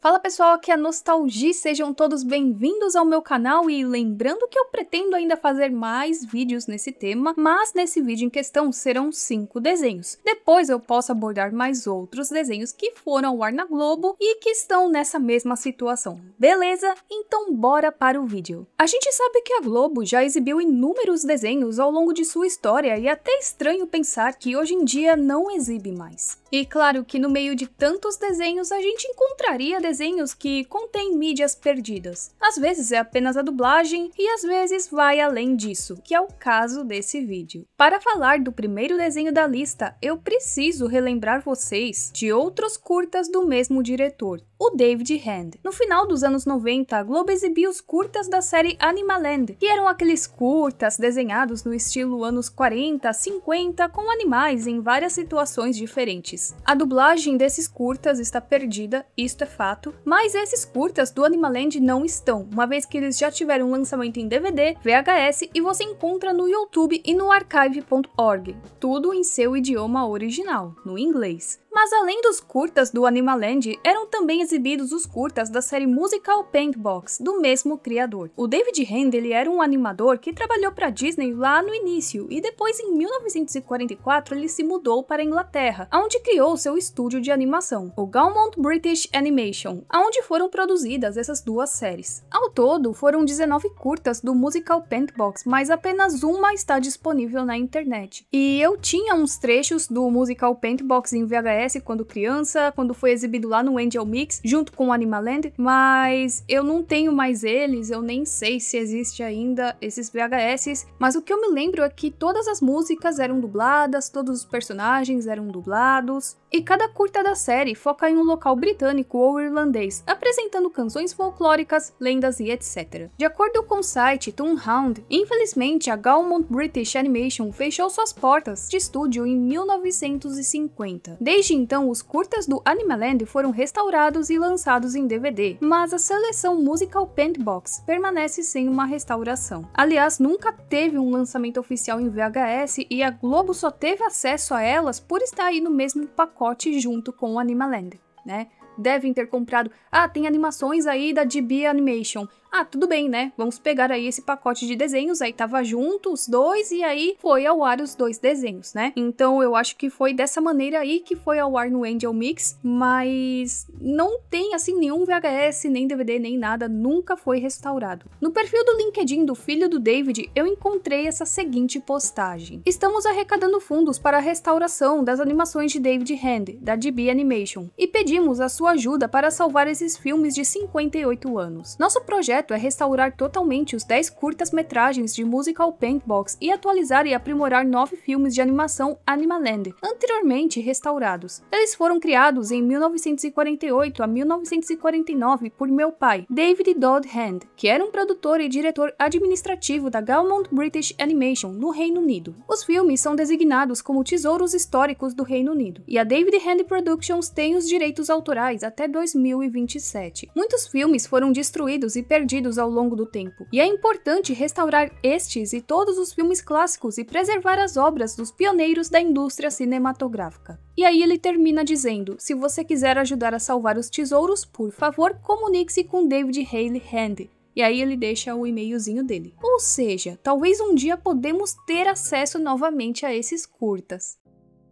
Fala pessoal, aqui é Nostalgia, sejam todos bem-vindos ao meu canal e lembrando que eu pretendo ainda fazer mais vídeos nesse tema, mas nesse vídeo em questão serão cinco desenhos. Depois eu posso abordar mais outros desenhos que foram ao ar na Globo e que estão nessa mesma situação, beleza? Então bora para o vídeo. A gente sabe que a Globo já exibiu inúmeros desenhos ao longo de sua história e é até estranho pensar que hoje em dia não exibe mais. E claro que no meio de tantos desenhos a gente encontraria desenhos que contêm mídias perdidas. Às vezes é apenas a dublagem e às vezes vai além disso, que é o caso desse vídeo. Para falar do primeiro desenho da lista, eu preciso relembrar vocês de outros curtas do mesmo diretor, o David Hand. No final dos anos 90, a Globo exibiu os curtas da série Animaland, que eram aqueles curtas desenhados no estilo anos 40, 50, com animais em várias situações diferentes. A dublagem desses curtas está perdida, isto é fato, mas esses curtas do Animaland não estão, uma vez que eles já tiveram lançamento em DVD, VHS e você encontra no YouTube e no archive.org, tudo em seu idioma original, no inglês. Mas além dos curtas do Animaland, eram também exibidos os curtas da série musical Paintbox, do mesmo criador. O David Rendel era um animador que trabalhou para Disney lá no início e depois em 1944 ele se mudou para a Inglaterra, onde criou seu estúdio de animação, o Gaumont British Animation, onde foram produzidas essas duas séries. Ao todo, foram 19 curtas do musical Paintbox, mas apenas uma está disponível na internet. E eu tinha uns trechos do musical Paintbox em VHS quando criança, quando foi exibido lá no Angel Mix, junto com o Animaland, mas eu não tenho mais eles, eu nem sei se existe ainda esses VHS, mas o que eu me lembro é que todas as músicas eram dubladas, todos os personagens eram dublados, e cada curta da série foca em um local britânico ou irlandês, apresentando canções folclóricas, lendas e etc. De acordo com o site Toonhound, infelizmente a Gaumont British Animation fechou suas portas de estúdio em 1950. Desde então, os curtas do Animaland foram restaurados e lançados em DVD, mas a seleção Musical Bandbox permanece sem uma restauração. Aliás, nunca teve um lançamento oficial em VHS e a Globo só teve acesso a elas por estar aí no mesmo pacote junto com o Animaland, né? Devem ter comprado. Ah, tem animações aí da DB Animation ah, tudo bem, né? Vamos pegar aí esse pacote de desenhos, aí tava junto os dois e aí foi ao ar os dois desenhos, né? Então eu acho que foi dessa maneira aí que foi ao ar no Angel Mix, mas não tem assim nenhum VHS, nem DVD, nem nada, nunca foi restaurado. No perfil do LinkedIn do filho do David, eu encontrei essa seguinte postagem: Estamos arrecadando fundos para a restauração das animações de David Hand, da DB Animation, e pedimos a sua ajuda para salvar esses filmes de 58 anos. Nosso projeto projeto é restaurar totalmente os 10 curtas-metragens de Musical Paintbox e atualizar e aprimorar nove filmes de animação Animaland, anteriormente restaurados. Eles foram criados em 1948 a 1949 por meu pai, David Dodd Hand, que era um produtor e diretor administrativo da Gaumont British Animation, no Reino Unido. Os filmes são designados como tesouros históricos do Reino Unido, e a David Hand Productions tem os direitos autorais até 2027. Muitos filmes foram destruídos e perdidos perdidos ao longo do tempo, e é importante restaurar estes e todos os filmes clássicos e preservar as obras dos pioneiros da indústria cinematográfica. E aí ele termina dizendo: se você quiser ajudar a salvar os tesouros, por favor, comunique-se com David Haley Handy, e aí ele deixa o e-mailzinho dele. Ou seja, talvez um dia podemos ter acesso novamente a esses curtas.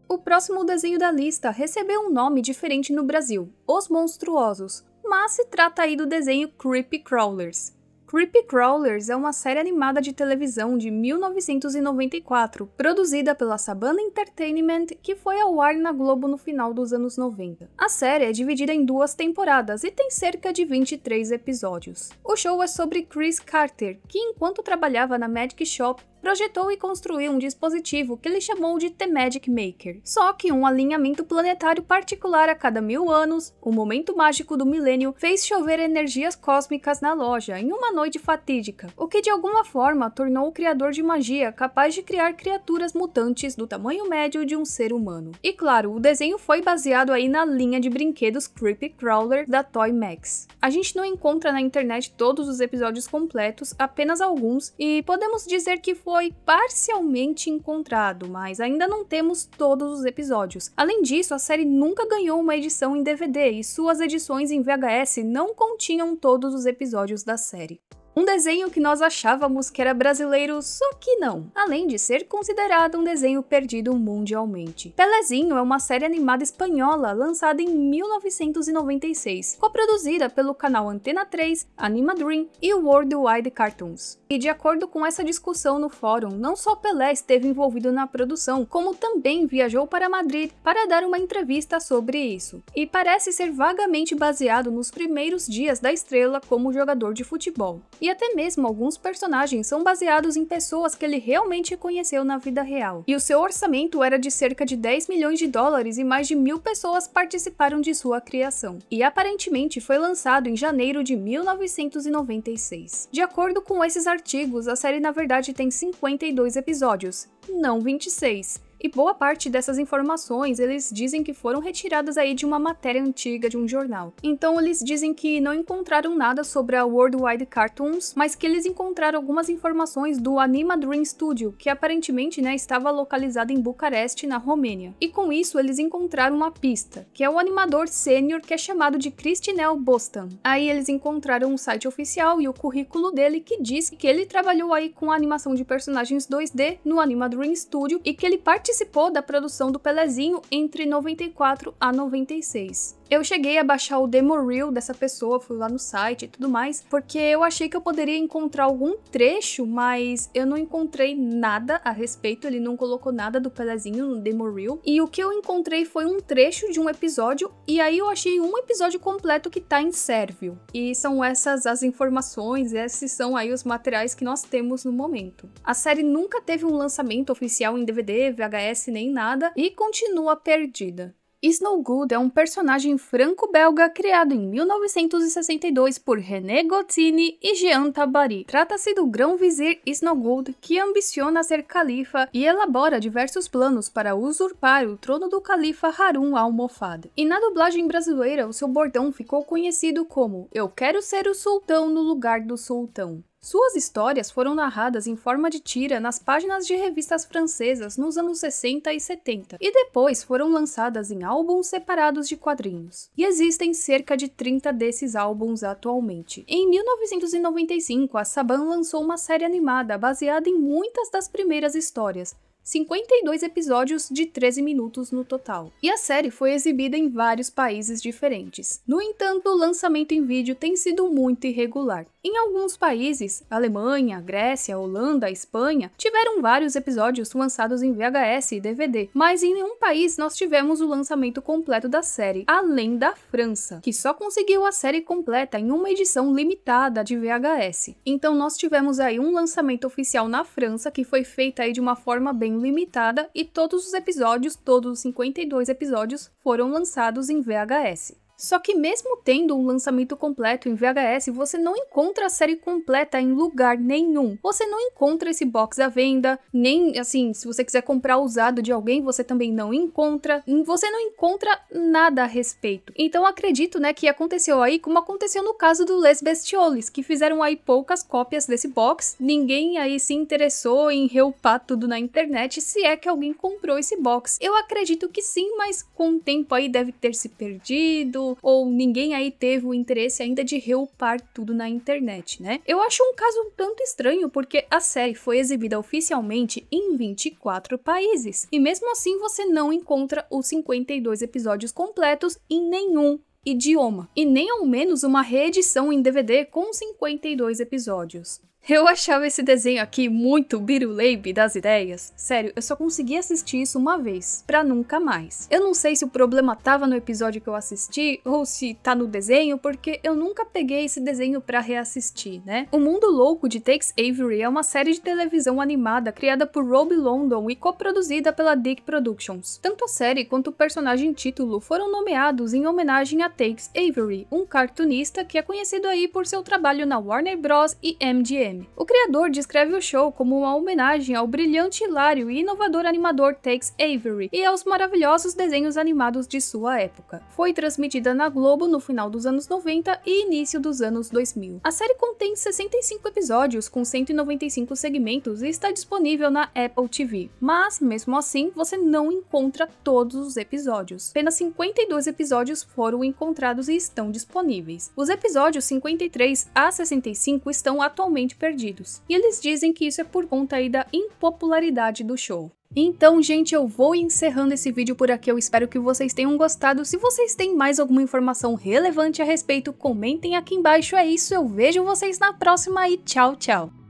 O próximo desenho da lista recebeu um nome diferente no Brasil, Os Monstruosos, mas se trata aí do desenho Creepy Crawlers. Creepy Crawlers é uma série animada de televisão de 1994, produzida pela Saban Entertainment, que foi ao ar na Globo no final dos anos 90. A série é dividida em duas temporadas e tem cerca de 23 episódios. O show é sobre Chris Carter, que enquanto trabalhava na Magic Shop, projetou e construiu um dispositivo que ele chamou de The Magic Maker. Só que um alinhamento planetário particular a cada mil anos, o momento mágico do milênio, fez chover energias cósmicas na loja em uma noite fatídica, o que de alguma forma tornou o criador de magia capaz de criar criaturas mutantes do tamanho médio de um ser humano. E claro, o desenho foi baseado aí na linha de brinquedos Creepy Crawler da Toy Max. A gente não encontra na internet todos os episódios completos, apenas alguns, e podemos dizer que foi foi parcialmente encontrado, mas ainda não temos todos os episódios. Além disso, a série nunca ganhou uma edição em DVD e suas edições em VHS não continham todos os episódios da série. Um desenho que nós achávamos que era brasileiro, só que não, além de ser considerado um desenho perdido mundialmente. Pelezinho é uma série animada espanhola lançada em 1996, coproduzida pelo canal Antena 3, Anima Dream e Worldwide Cartoons. E de acordo com essa discussão no fórum, não só Pelé esteve envolvido na produção, como também viajou para Madrid para dar uma entrevista sobre isso. E parece ser vagamente baseado nos primeiros dias da estrela como jogador de futebol. E até mesmo alguns personagens são baseados em pessoas que ele realmente conheceu na vida real. E o seu orçamento era de cerca de 10 milhões de dólares e mais de mil pessoas participaram de sua criação. E aparentemente foi lançado em janeiro de 1996. De acordo com esses artigos, a série na verdade tem 52 episódios, não 26. E boa parte dessas informações eles dizem que foram retiradas aí de uma matéria antiga de um jornal. Então eles dizem que não encontraram nada sobre a Worldwide Cartoons, mas que eles encontraram algumas informações do Anima Dream Studio, que aparentemente né, estava localizado em Bucareste, na Romênia. E com isso eles encontraram uma pista, que é o animador sênior que é chamado de Cristinel Bostan. Aí eles encontraram um site oficial e o currículo dele que diz que ele trabalhou aí com a animação de personagens 2D no Anima Dream Studio e que ele participou participou da produção do Pelezinho entre 94 a 96. Eu cheguei a baixar o demo reel dessa pessoa, fui lá no site e tudo mais, porque eu achei que eu poderia encontrar algum trecho, mas eu não encontrei nada a respeito, ele não colocou nada do Pelezinho no demo reel. E o que eu encontrei foi um trecho de um episódio, e aí eu achei um episódio completo que tá em sérvio. E são essas as informações, esses são aí os materiais que nós temos no momento. A série nunca teve um lançamento oficial em DVD, VHS VHS nem nada e continua perdida. Snowgood é um personagem franco-belga criado em 1962 por René Goscinny e Jean Tabari. Trata-se do grão-vizir Snowgood, que ambiciona ser califa e elabora diversos planos para usurpar o trono do califa Harun al-Mofad. E na dublagem brasileira, o seu bordão ficou conhecido como Eu quero ser o sultão no lugar do sultão. Suas histórias foram narradas em forma de tira nas páginas de revistas francesas nos anos 60 e 70 e depois foram lançadas em álbuns separados de quadrinhos. E existem cerca de 30 desses álbuns atualmente. Em 1995, a Saban lançou uma série animada baseada em muitas das primeiras histórias, 52 episódios de 13 minutos no total. E a série foi exibida em vários países diferentes. No entanto, o lançamento em vídeo tem sido muito irregular. Em alguns países, Alemanha, Grécia, Holanda, Espanha, tiveram vários episódios lançados em VHS e DVD, mas em nenhum país nós tivemos o lançamento completo da série, além da França, que só conseguiu a série completa em uma edição limitada de VHS. Então nós tivemos aí um lançamento oficial na França que foi feito aí de uma forma bem limitada e todos os episódios, todos os 52 episódios, foram lançados em VHS. Só que mesmo tendo um lançamento completo em VHS, você não encontra a série completa em lugar nenhum. Você não encontra esse box à venda, nem assim, se você quiser comprar usado de alguém, você também não encontra. Hum, você não encontra nada a respeito. Então acredito, né, que aconteceu aí como aconteceu no caso do Les Bestioles, que fizeram aí poucas cópias desse box. Ninguém aí se interessou em reupar tudo na internet, se é que alguém comprou esse box. Eu acredito que sim, mas com o tempo aí deve ter se perdido ou ninguém aí teve o interesse ainda de reupar tudo na internet, né? Eu acho um caso um tanto estranho porque a série foi exibida oficialmente em 24 países, e mesmo assim você não encontra os 52 episódios completos em nenhum idioma, e nem ao menos uma reedição em DVD com 52 episódios. Eu achava esse desenho aqui muito biruleibe das ideias. Sério, eu só consegui assistir isso uma vez, pra nunca mais. Eu não sei se o problema tava no episódio que eu assisti ou se tá no desenho, porque eu nunca peguei esse desenho pra reassistir, né? O Mundo Louco de Takes Avery é uma série de televisão animada criada por Rob London e coproduzida pela Dick Productions. Tanto a série quanto o personagem título foram nomeados em homenagem a Takes Avery, um cartunista que é conhecido aí por seu trabalho na Warner Bros. e MGM. Time. O criador descreve o show como uma homenagem ao brilhante, hilário e inovador animador Tex Avery e aos maravilhosos desenhos animados de sua época. Foi transmitida na Globo no final dos anos 90 e início dos anos 2000. A série contém 65 episódios com 195 segmentos e está disponível na Apple TV, mas mesmo assim você não encontra todos os episódios. Apenas 52 episódios foram encontrados e estão disponíveis. Os episódios 53 a 65 estão atualmente totalmente perdidos. E eles dizem que isso é por conta aí da impopularidade do show. Então, gente, eu vou encerrando esse vídeo por aqui. Eu espero que vocês tenham gostado. Se vocês têm mais alguma informação relevante a respeito, comentem aqui embaixo. É isso, eu vejo vocês na próxima e tchau, tchau!